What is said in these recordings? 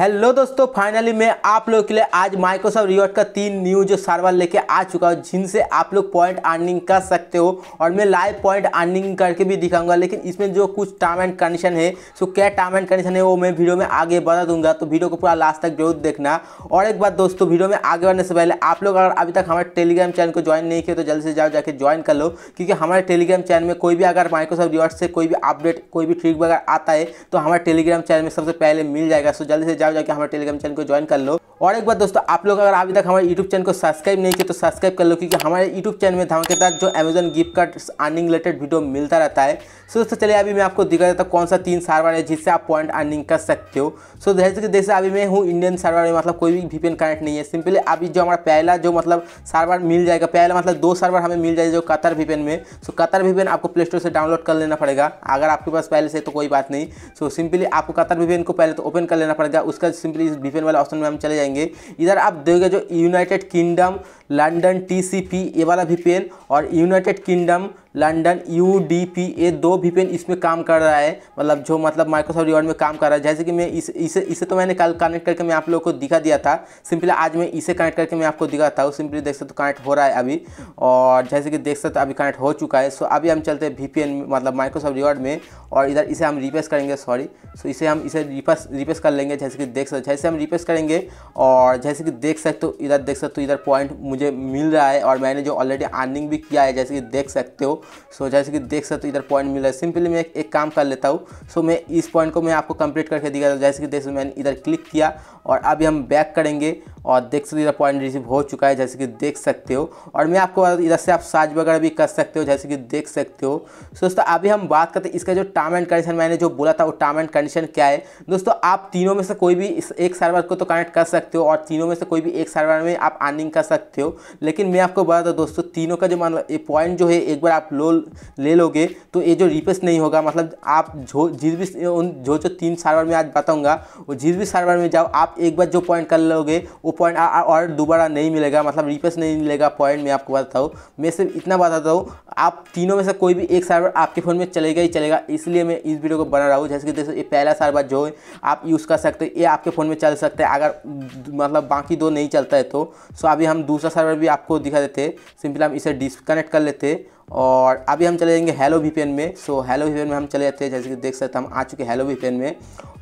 hello दोस्तों finally मैं आप लोगों के लिए आज माइक्रोसॉफ्ट रिवॉर्ड का तीन न्यू जो सर्वर लेके आ चुका हूँ जिनसे आप लोग पॉइंट अर्निंग कर सकते हो और मैं लाइव पॉइंट अर्निंग करके भी दिखाऊंगा लेकिन इसमें जो कुछ टर्म एंड कंडीशन है सो तो क्या टर्म एंड कंडीशन है वो मैं वीडियो में आगे बता दूंगा तो वीडियो को पूरा लास्ट तक जरूर देखना और एक बात दोस्तों वीडियो में आगे बढ़ने से पहले आप लोग अगर अभी तक हमारे टेलीग्राम चैनल को ज्वाइन नहीं किया तो जल्द से जाओ जाके ज्वाइन कर लो क्योंकि हमारे टेलीग्राम चैनल में कोई भी अगर माइक्रोसॉफ्ट रिवॉर्ड से कोई भी अपडेट कोई भी ट्रिक वगैरह आता है तो हमारे टेलीग्राम चैनल में सबसे पहले मिल जाएगा सो जल्दी से जाओ जाओ जाके हमारे टेलीग्राम चैनल को ज्वाइन कर लो और एक बार दोस्तों आप लोग अगर अभी तक हमारे यूट्यूब चैनल को सब्सक्राइब नहीं किया तो सब्सक्राइब कर लो क्योंकि हमारे यूट्यूब चैनल में धमाकेदार जो Amazon gift card earning related video मिलता रहता है सो दोस्तों चलिए अभी मैं आपको दिखा देता हूँ कौन सा तीन सार्वर है जिससे आप पॉइंट अर्निंग कर सकते हो सो जैसे कि जैसे अभी मैं हूँ इंडियन सर्वर में मतलब कोई भी वीपीएन कनेक्ट नहीं है सिंपली अभी जो हमारा पहला जो मतलब सार्वर मिल जाएगा पहला मतलब दो सार्वर हमें मिल जाएगा जो कतर वीपीएन में सो कतर वीपीएन आपको प्ले स्टोर से डाउनलोड कर लेना पड़ेगा अगर आपके पास पहले से तो कोई बात नहीं सो सिंपली आपको कतर वीपीएन को पहले तो ओपन कर लेना पड़ेगा उसका सिंपली इस वीपीएन वाले ऑप्शन में हम चले जाएंगे जाएंगे इधर आप दोगे जो यूनाइटेड किंगडम सी टीसीपी ये वाला वीपीएन और यूनाइटेड किंगडम डी यूडीपी ये दो वीपीएन इसमें काम कर रहा है मतलब जो मतलब माइक्रोसॉफ्ट रिवॉर्ड में काम कर रहा है जैसे कि मैं इस, इसे इसे तो मैंने कल कनेक्ट करके मैं आप लोगों को दिखा दिया था सिंपली आज मैं इसे कनेक्ट करके मैं आपको दिखा था सिंपली देख सकते तो कनेक्ट हो रहा है अभी और जैसे कि देख सकते अभी कनेक्ट हो चुका है सो अभी हम चलते हैं वी मतलब माइक्रोसॉफ्ट रिवॉर्ड में और इधर इसे हम रिप्लेस करेंगे सॉरी सो इसे हम इसे रिपेस रिप्लेस कर लेंगे जैसे कि देख सकते जैसे हम रिप्लेस करेंगे और जैसे कि देख सकते हो इधर देख सकते हो इधर पॉइंट मुझे मिल रहा है और मैंने जो ऑलरेडी अर्निंग भी किया है जैसे कि देख सकते हो सो so, जैसे कि देख सकते हो इधर पॉइंट मिल रहा है सिंपली मैं एक, एक काम कर लेता हूँ सो so, मैं इस पॉइंट को मैं आपको कंप्लीट करके हूँ जैसे कि देख सकते मैंने इधर क्लिक किया और अभी हम बैक करेंगे और देख सकते हो पॉइंट रिसीव हो चुका है जैसे कि देख सकते हो और मैं आपको इधर से आप साज वगैरह भी कर सकते हो जैसे कि देख सकते हो दोस्तों अभी हम बात करते हैं इसका जो टर्म एंड कंडीशन मैंने जो बोला था वो टर्म एंड कंडीशन क्या है दोस्तों आप तीनों में से कोई भी इस एक सर्वर को तो कनेक्ट कर सकते हो और तीनों में से कोई भी एक सर्वर में आप अर्निंग कर सकते हो लेकिन मैं आपको बता दूँ दोस्तों तीनों का जो मान ये पॉइंट जो है एक बार आप लो ले लोगे तो ये जो रिप्लेस नहीं होगा मतलब आप जो जिस भी उन जो जो तीन सर्वर में आज बताऊँगा वो जिस भी सर्वर में जाओ आप एक बार जो पॉइंट कर लोगे वो पॉइंट और दोबारा नहीं मिलेगा मतलब रिप्लेस नहीं मिलेगा पॉइंट मैं आपको बताता हूँ मैं सिर्फ इतना बताता हूँ आप तीनों में से कोई भी एक सर्वर आपके फ़ोन में चलेगा ही चलेगा इसलिए मैं इस वीडियो को बना रहा हूँ जैसे कि जैसे ये पहला सर्वर जो है आप यूज़ कर सकते ये आपके फ़ोन में चल सकते हैं अगर मतलब बाकी दो नहीं चलता है तो सो अभी हम दूसरा सर्वर भी आपको दिखा देते सिंपली हम इसे डिसकनेक्ट कर लेते हैं और अभी हम चले जाएंगे हेलो वी में सो हेलो वी में हम चले जाते हैं जैसे कि देख सकते हम आ चुके हेलो वी में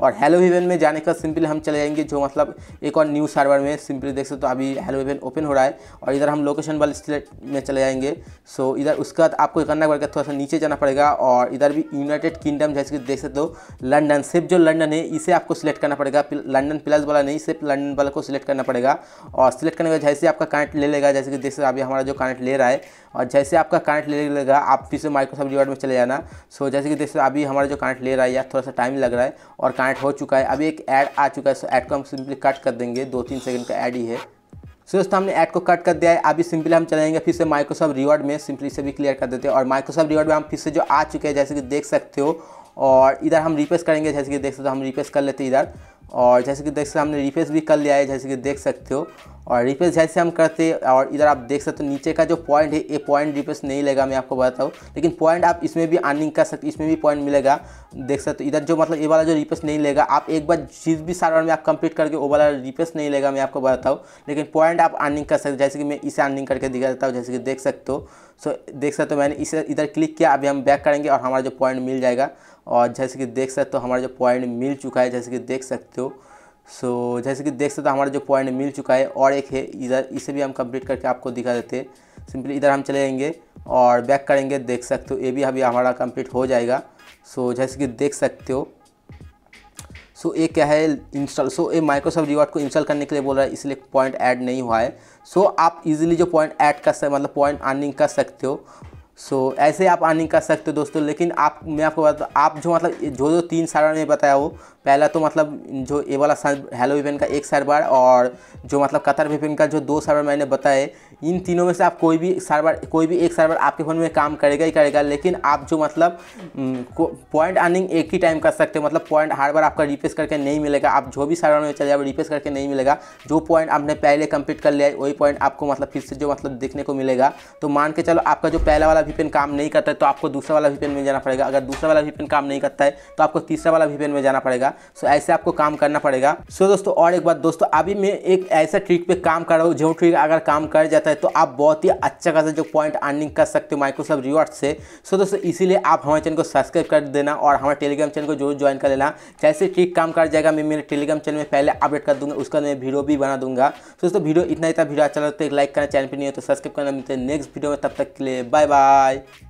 और हेलो वी में जाने का सिंपली हम चले जाएंगे जो मतलब एक और न्यू सर्वर में सिंपली देख सकते हो अभी हेलो वी ओपन हो रहा है और इधर हम लोकेशन वाले स्टेट में चले जाएंगे सो इधर उसके बाद आपको करना पड़ेगा थोड़ा सा नीचे जाना पड़ेगा और इधर भी यूनाइटेड किंगडम जैसे कि देख सकते हो लंडन सिर्फ जो लंडन है इसे आपको सिलेक्ट करना पड़ेगा लंडन प्लस वाला नहीं सिर्फ लंडन वाला को सिलेक्ट करना पड़ेगा और सिलेक्ट करने के जैसे आपका कनेक्ट ले लेगा जैसे कि देख सकते अभी हमारा जो कनेक्ट ले रहा है और जैसे आपका कनेक्ट लगेगा आप फिर से माइक्रोसॉफ्ट रिवॉर्ड में चले जाना सो जैसे कि देख सकते अभी हमारा जो कांट ले रहा है यार थोड़ा सा टाइम लग रहा है और कांट हो चुका है अभी एक ऐड आ चुका है सो ऐड को हम सिंपली कट कर देंगे दो तीन सेकंड का ऐड ही है सो दोस्तों हमने ऐड को कट कर दिया है अभी सिंपली हम चलाएंगे फिर से माइक्रोसॉफ्ट रिवॉर्ड में सिंपली से भी क्लियर कर देते हैं और माइक्रोसॉफ्ट रिवॉर्ड में हम फिर से जो आ चुके हैं जैसे कि देख सकते हो और इधर हम रिप्लेस करेंगे जैसे कि देख सकते हो हम रिप्लेस कर लेते हैं इधर और जैसे कि देख सकते हमने रिप्लेस भी कर लिया है जैसे कि देख सकते हो और रिप्लेस जैसे हम करते और इधर आप देख सकते हो नीचे का जो पॉइंट है ये पॉइंट रिप्लेस नहीं लेगा मैं आपको बताता हूँ लेकिन पॉइंट आप इसमें भी अर्निंग कर सकते इसमें भी पॉइंट मिलेगा देख सकते हो इधर जो मतलब ये वाला जो रिप्लेस नहीं लेगा आप एक बार जिस भी सर्वर में आप कंप्लीट करके वो वाला रिप्लेस नहीं लेगा मैं आपको बताता हूँ लेकिन पॉइंट आप अर्निंग कर सकते जैसे कि मैं इसे अर्निंग करके दिखा देता हूँ जैसे कि देख सकते हो सो देख सकते हो मैंने इसे इधर क्लिक किया अभी हम बैक करेंगे और हमारा जो पॉइंट मिल जाएगा और जैसे कि देख सकते हो हमारा जो पॉइंट मिल चुका है जैसे कि देख सकते हो सो so, जैसे कि देख सकते हो हमारा जो पॉइंट मिल चुका है और एक है इधर इसे भी हम कंप्लीट करके आपको दिखा देते हैं सिंपली इधर हम चले जाएंगे और बैक करेंगे देख सकते हो ये भी अभी हमारा कंप्लीट हो जाएगा सो so, जैसे कि देख सकते हो सो so, ये क्या है इंस्टॉल सो so, ये माइक्रोसॉफ्ट रिवॉर्ड को इंस्टॉल करने के लिए बोल रहा है इसलिए पॉइंट ऐड नहीं हुआ है सो so, आप इजीली जो पॉइंट ऐड कर सकते मतलब पॉइंट अर्निंग कर सकते हो सो so, ऐसे आप अर्निंग कर सकते हो दोस्तों लेकिन आप मैं आपको बता आप जो मतलब जो जो तीन सर्वर ने बताया वो पहला तो मतलब जो ए वाला हेलो वीपेन का एक सर्वर और जो मतलब कतर वीपेन का जो दो सर्वर मैंने बताए इन तीनों में से आप कोई भी सर्वर कोई भी एक सर्वर आपके फ़ोन में काम करेगा ही करेगा लेकिन आप जो मतलब पॉइंट अर्निंग एक ही टाइम कर सकते हो मतलब पॉइंट हर बार आपका रिप्लेस करके नहीं मिलेगा आप जो भी सर्वर में चले जाए रिप्लेस करके नहीं मिलेगा जो पॉइंट आपने पहले कंप्लीट कर लिया है वही पॉइंट आपको मतलब फिर से जो मतलब देखने को मिलेगा तो मान के चलो आपका जो पहला वाला वीपेन काम नहीं करता है तो आपको दूसरा वाला वीपेन में जाना पड़ेगा अगर दूसरा वाला वीपेन काम नहीं करता है तो आपको तीसरा वाला वीपेन में जाना पड़ेगा सो ऐसे आपको काम करना पड़ेगा सो दोस्तों और एक बात दोस्तों अभी मैं एक ऐसा ट्रिक पे काम कर रहा हूँ जो ट्रिक अगर काम कर जाता है तो आप बहुत ही अच्छा खासा जो पॉइंट अर्निंग कर सकते हो माइक्रोसॉफ्ट रिवॉर्ड से सो दोस्तों इसीलिए आप हमारे चैनल को सब्सक्राइब कर देना और हमारे टेलीग्राम चैनल को जरूर ज्वाइन कर लेना जैसे ट्रिक काम कर जाएगा मैं मेरे टेलीग्राम चैनल में पहले अपडेट कर दूंगा उसका मैं वीडियो भी बना दूंगा दोस्तों वीडियो इतना ही था वीडियो अच्छा लगता है लाइक करना चैनल पर नहीं हो तो सब्सक्राइब करना मिलते हैं नेक्स्ट वीडियो में तब तक के लिए बाय बाय Spotify,